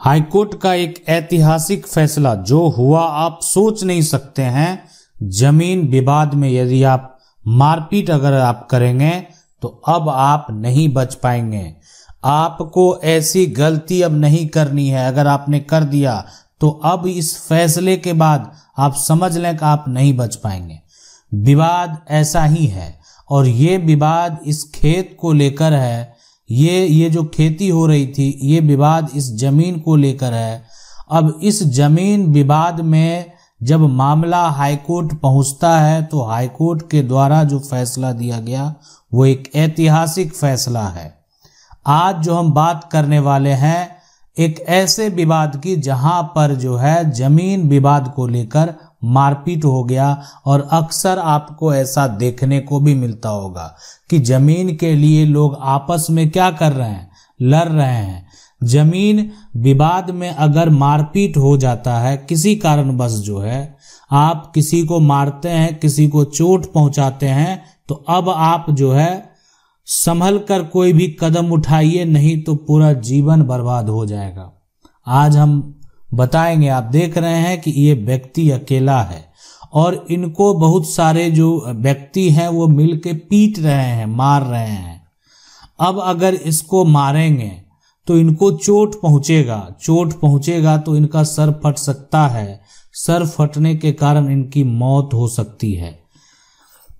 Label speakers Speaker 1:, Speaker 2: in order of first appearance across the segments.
Speaker 1: high court का एक ऐतिहासिक फैसला जो हुआ आप सोच नहीं सकते हैं जमीन विवाद में यदि आप मारपीट अगर आप करेंगे तो अब आप नहीं बच पाएंगे आपको ऐसी गलती अब नहीं करनी है अगर आपने कर दिया तो अब इस फैसले के बाद आप समझ लें कि आप नहीं बच पाएंगे विवाद ऐसा ही है और ये विवाद इस खेत को लेकर है ये ये जो खेती हो रही थी ये विवाद इस जमीन को लेकर है अब इस जमीन विवाद में जब मामला हाईकोर्ट पहुंचता है तो हाईकोर्ट के द्वारा जो फैसला दिया गया वो एक ऐतिहासिक फैसला है आज जो हम बात करने वाले हैं एक ऐसे विवाद की जहां पर जो है जमीन विवाद को लेकर मारपीट हो गया और अक्सर आपको ऐसा देखने को भी मिलता होगा कि जमीन के लिए लोग आपस में क्या कर रहे हैं लड़ रहे हैं जमीन विवाद में अगर मारपीट हो जाता है किसी कारणवश जो है आप किसी को मारते हैं किसी को चोट पहुंचाते हैं तो अब आप जो है संभल कर कोई भी कदम उठाइए नहीं तो पूरा जीवन बर्बाद हो जाएगा आज हम बताएंगे आप देख रहे हैं कि ये व्यक्ति अकेला है और इनको बहुत सारे जो व्यक्ति हैं वो मिल के पीट रहे हैं मार रहे हैं अब अगर इसको मारेंगे तो इनको चोट पहुंचेगा चोट पहुंचेगा तो इनका सर फट सकता है सर फटने के कारण इनकी मौत हो सकती है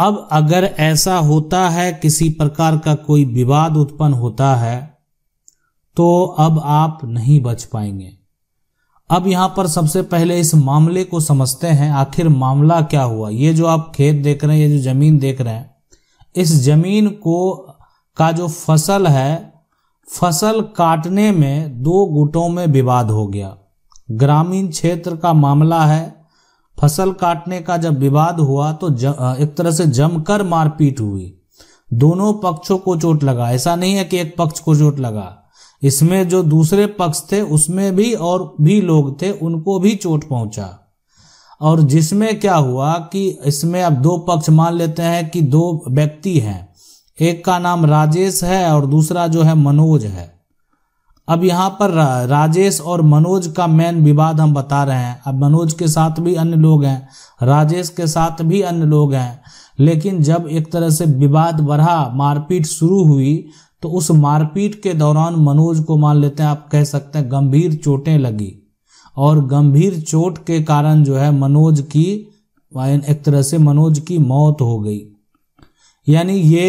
Speaker 1: अब अगर ऐसा होता है किसी प्रकार का कोई विवाद उत्पन्न होता है तो अब आप नहीं बच पाएंगे अब यहाँ पर सबसे पहले इस मामले को समझते हैं आखिर मामला क्या हुआ ये जो आप खेत देख रहे हैं ये जो जमीन देख रहे हैं इस जमीन को का जो फसल है फसल काटने में दो गुटों में विवाद हो गया ग्रामीण क्षेत्र का मामला है फसल काटने का जब विवाद हुआ तो ज, एक तरह से जमकर मारपीट हुई दोनों पक्षों को चोट लगा ऐसा नहीं है कि एक पक्ष को चोट लगा इसमें जो दूसरे पक्ष थे उसमें भी और भी लोग थे उनको भी चोट पहुंचा और जिसमें क्या हुआ कि इसमें अब दो पक्ष मान लेते हैं कि दो व्यक्ति हैं एक का नाम राजेश है और दूसरा जो है मनोज है अब यहाँ पर राजेश और मनोज का मेन विवाद हम बता रहे हैं अब मनोज के साथ भी अन्य लोग हैं राजेश के साथ भी अन्य लोग हैं लेकिन जब एक तरह से विवाद बढ़ा मारपीट शुरू हुई तो उस मारपीट के दौरान मनोज को मान लेते हैं आप कह सकते हैं गंभीर चोटें लगी और गंभीर चोट के कारण जो है मनोज की एक तरह से मनोज की मौत हो गई यानी ये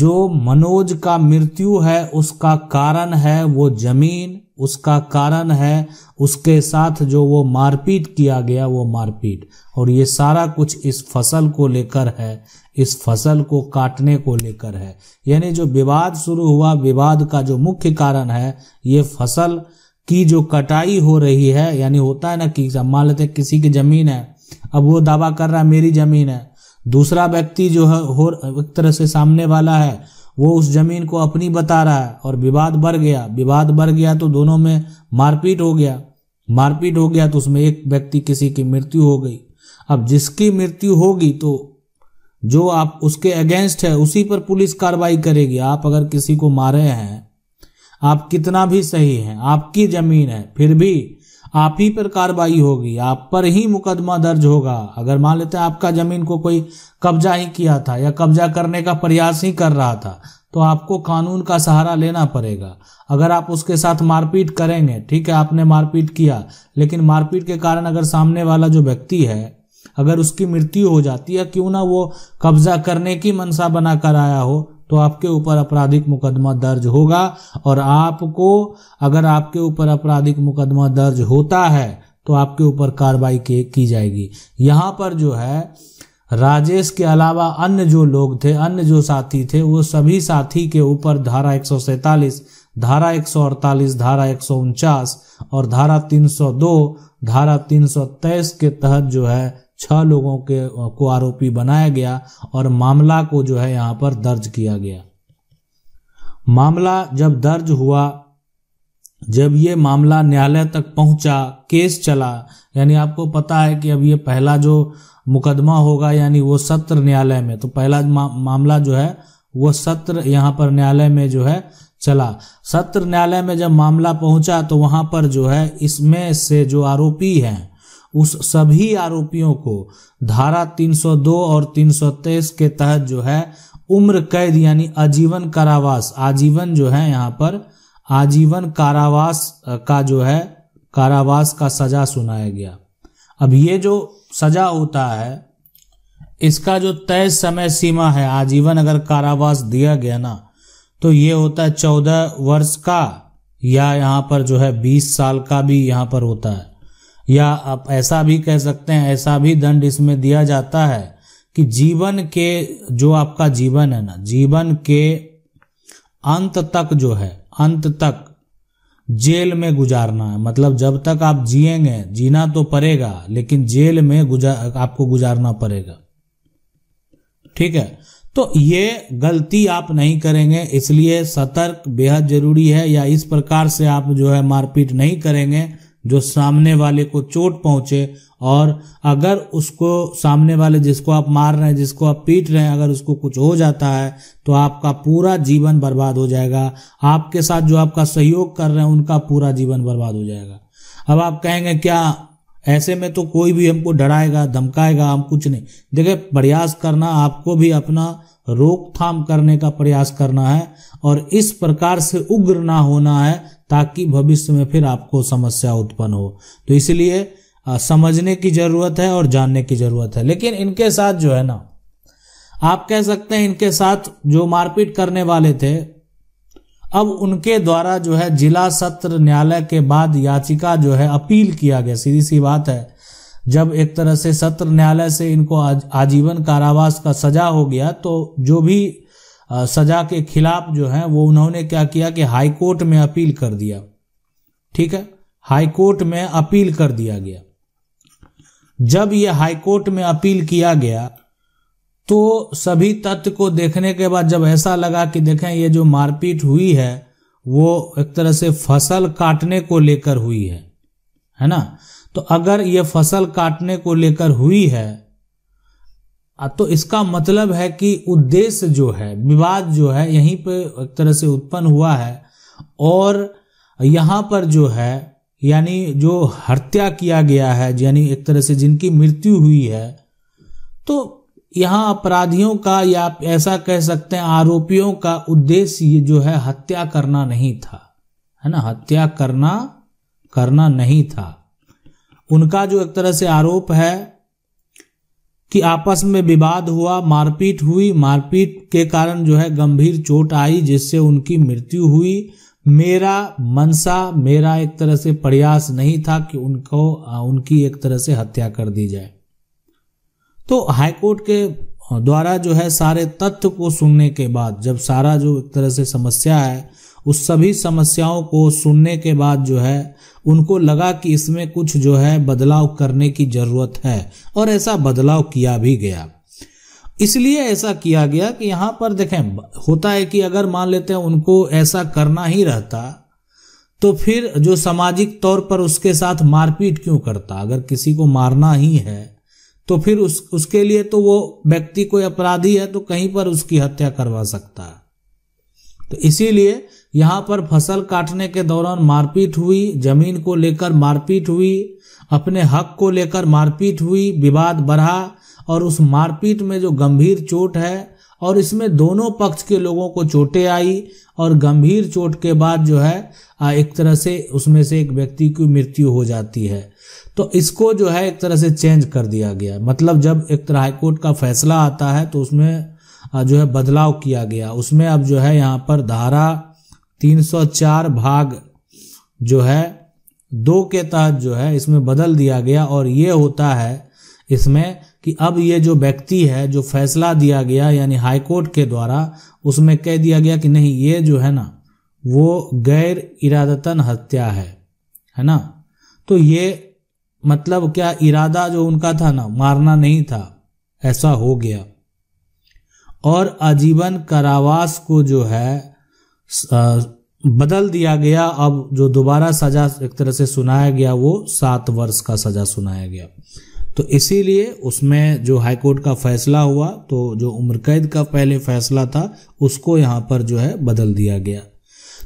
Speaker 1: जो मनोज का मृत्यु है उसका कारण है वो जमीन उसका कारण है उसके साथ जो वो मारपीट किया गया वो मारपीट और ये सारा कुछ इस फसल को लेकर है इस फसल को काटने को लेकर है यानी जो विवाद शुरू हुआ विवाद का जो मुख्य कारण है ये फसल की जो कटाई हो रही है यानी होता है ना कि मान लेते किसी की जमीन है अब वो दावा कर रहा है मेरी जमीन है दूसरा व्यक्ति जो है हो एक तरह से सामने वाला है वो उस जमीन को अपनी बता रहा है और विवाद बढ़ गया विवाद बढ़ गया तो दोनों में मारपीट हो गया मारपीट हो गया तो उसमें एक व्यक्ति किसी की मृत्यु हो गई अब जिसकी मृत्यु होगी तो जो आप उसके अगेंस्ट है उसी पर पुलिस कार्रवाई करेगी आप अगर किसी को मारे हैं आप कितना भी सही हैं आपकी जमीन है फिर भी आप ही पर कार्रवाई होगी आप पर ही मुकदमा दर्ज होगा अगर मान लेते हैं आपका जमीन को कोई कब्जा ही किया था या कब्जा करने का प्रयास ही कर रहा था तो आपको कानून का सहारा लेना पड़ेगा अगर आप उसके साथ मारपीट करेंगे ठीक है आपने मारपीट किया लेकिन मारपीट के कारण अगर सामने वाला जो व्यक्ति है अगर उसकी मृत्यु हो जाती है क्यों ना वो कब्जा करने की मनसा बना कर आया हो तो आपके ऊपर आपराधिक मुकदमा दर्ज होगा और आपको अगर आपके ऊपर आपराधिक मुकदमा दर्ज होता है तो आपके ऊपर कार्रवाई की जाएगी यहाँ पर जो है राजेश के अलावा अन्य जो लोग थे अन्य जो साथी थे वो सभी साथी के ऊपर धारा एक धारा एक धारा एक और धारा 302 धारा 323 के तहत जो है छह लोगों के को आरोपी बनाया गया और मामला को जो है यहां पर दर्ज किया गया मामला जब दर्ज हुआ जब ये मामला न्यायालय तक पहुंचा केस चला यानी आपको पता है कि अब ये पहला जो मुकदमा होगा यानी वो सत्र न्यायालय में तो पहला मा, मामला जो है वो सत्र यहाँ पर न्यायालय में जो है चला सत्र न्यायालय में जब मामला पहुंचा तो वहां पर जो है इसमें से जो आरोपी हैं उस सभी आरोपियों को धारा 302 और 323 के तहत जो है उम्र कैद यानी आजीवन कारावास आजीवन जो है यहाँ पर आजीवन कारावास का जो है कारावास का सजा सुनाया गया अब ये जो सजा होता है इसका जो तय समय सीमा है आजीवन अगर कारावास दिया गया ना तो ये होता है चौदह वर्ष का या यहाँ पर जो है बीस साल का भी यहाँ पर होता है या आप ऐसा भी कह सकते हैं ऐसा भी दंड इसमें दिया जाता है कि जीवन के जो आपका जीवन है ना जीवन के अंत तक जो है अंत तक जेल में गुजारना है मतलब जब तक आप जिएंगे जीना तो पड़ेगा लेकिन जेल में गुजार आपको गुजारना पड़ेगा ठीक है तो ये गलती आप नहीं करेंगे इसलिए सतर्क बेहद जरूरी है या इस प्रकार से आप जो है मारपीट नहीं करेंगे जो सामने वाले को चोट पहुंचे और अगर उसको सामने वाले जिसको आप मार रहे हैं जिसको आप पीट रहे हैं अगर उसको कुछ हो जाता है तो आपका पूरा जीवन बर्बाद हो जाएगा आपके साथ जो आपका सहयोग कर रहे हैं उनका पूरा जीवन बर्बाद हो जाएगा अब आप कहेंगे क्या ऐसे में तो कोई भी हमको डराएगा धमकाएगा हम कुछ नहीं देखिए प्रयास करना आपको भी अपना रोकथाम करने का प्रयास करना है और इस प्रकार से उग्र ना होना है ताकि भविष्य में फिर आपको समस्या उत्पन्न हो तो इसलिए समझने की जरूरत है और जानने की जरूरत है लेकिन इनके साथ जो है ना आप कह सकते हैं इनके साथ जो मारपीट करने वाले थे अब उनके द्वारा जो है जिला सत्र न्यायालय के बाद याचिका जो है अपील किया गया सीधी सी बात है जब एक तरह से सत्र न्यायालय से इनको आज, आजीवन कारावास का सजा हो गया तो जो भी आ, सजा के खिलाफ जो है वो उन्होंने क्या किया कि हाई कोर्ट में अपील कर दिया ठीक है हाई कोर्ट में अपील कर दिया गया जब ये हाई कोर्ट में अपील किया गया तो सभी तथ्य को देखने के बाद जब ऐसा लगा कि देखें ये जो मारपीट हुई है वो एक तरह से फसल काटने को लेकर हुई है है ना तो अगर ये फसल काटने को लेकर हुई है तो इसका मतलब है कि उद्देश्य जो है विवाद जो है यहीं पे एक तरह से उत्पन्न हुआ है और यहां पर जो है यानी जो हत्या किया गया है यानी एक तरह से जिनकी मृत्यु हुई है तो यहां अपराधियों का या आप ऐसा कह सकते हैं आरोपियों का उद्देश्य जो है हत्या करना नहीं था है ना हत्या करना करना नहीं था उनका जो एक तरह से आरोप है कि आपस में विवाद हुआ मारपीट हुई मारपीट के कारण जो है गंभीर चोट आई जिससे उनकी मृत्यु हुई मेरा मनसा मेरा एक तरह से प्रयास नहीं था कि उनको उनकी एक तरह से हत्या कर दी जाए तो हाईकोर्ट के द्वारा जो है सारे तथ्य को सुनने के बाद जब सारा जो एक तरह से समस्या है उस सभी समस्याओं को सुनने के बाद जो है उनको लगा कि इसमें कुछ जो है बदलाव करने की जरूरत है और ऐसा बदलाव किया भी गया इसलिए ऐसा किया गया कि यहां पर देखें होता है कि अगर मान लेते हैं उनको ऐसा करना ही रहता तो फिर जो सामाजिक तौर पर उसके साथ मारपीट क्यों करता अगर किसी को मारना ही है तो फिर उस उसके लिए तो वो व्यक्ति कोई अपराधी है तो कहीं पर उसकी हत्या करवा सकता है तो इसीलिए यहाँ पर फसल काटने के दौरान मारपीट हुई जमीन को लेकर मारपीट हुई अपने हक को लेकर मारपीट हुई विवाद बढ़ा और उस मारपीट में जो गंभीर चोट है और इसमें दोनों पक्ष के लोगों को चोटें आई और गंभीर चोट के बाद जो है एक तरह से उसमें से एक व्यक्ति की मृत्यु हो जाती है तो इसको जो है एक तरह से चेंज कर दिया गया मतलब जब एक तरह हाईकोर्ट का फैसला आता है तो उसमें जो है बदलाव किया गया उसमें अब जो है यहाँ पर धारा 304 भाग जो है दो के तहत जो है इसमें बदल दिया गया और ये होता है इसमें कि अब ये जो व्यक्ति है जो फैसला दिया गया यानी हाईकोर्ट के द्वारा उसमें कह दिया गया कि नहीं ये जो है ना वो गैर इरादतन हत्या है है ना तो ये मतलब क्या इरादा जो उनका था ना मारना नहीं था ऐसा हो गया और आजीवन कारावास को जो है बदल दिया गया अब जो दोबारा सजा एक तरह से सुनाया गया वो सात वर्ष का सजा सुनाया गया तो इसीलिए उसमें जो हाईकोर्ट का फैसला हुआ तो जो उम्र कैद का पहले फैसला था उसको यहाँ पर जो है बदल दिया गया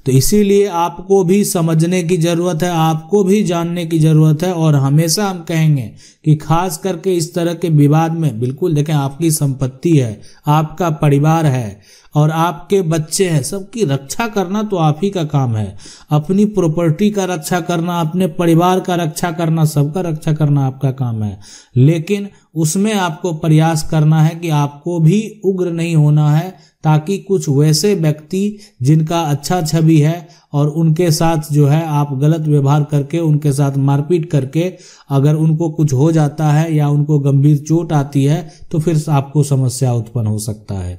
Speaker 1: तो इसीलिए आपको भी समझने की ज़रूरत है आपको भी जानने की ज़रूरत है और हमेशा हम कहेंगे कि खास करके इस तरह के विवाद में बिल्कुल देखें आपकी संपत्ति है आपका परिवार है और आपके बच्चे हैं सबकी रक्षा करना तो आप ही का काम है अपनी प्रॉपर्टी का रक्षा करना अपने परिवार का रक्षा करना सबका रक्षा करना आपका काम है लेकिन उसमें आपको प्रयास करना है कि आपको भी उग्र नहीं होना है ताकि कुछ वैसे व्यक्ति जिनका अच्छा छवि है और उनके साथ जो है आप गलत व्यवहार करके उनके साथ मारपीट करके अगर उनको कुछ हो जाता है या उनको गंभीर चोट आती है तो फिर आपको समस्या उत्पन्न हो सकता है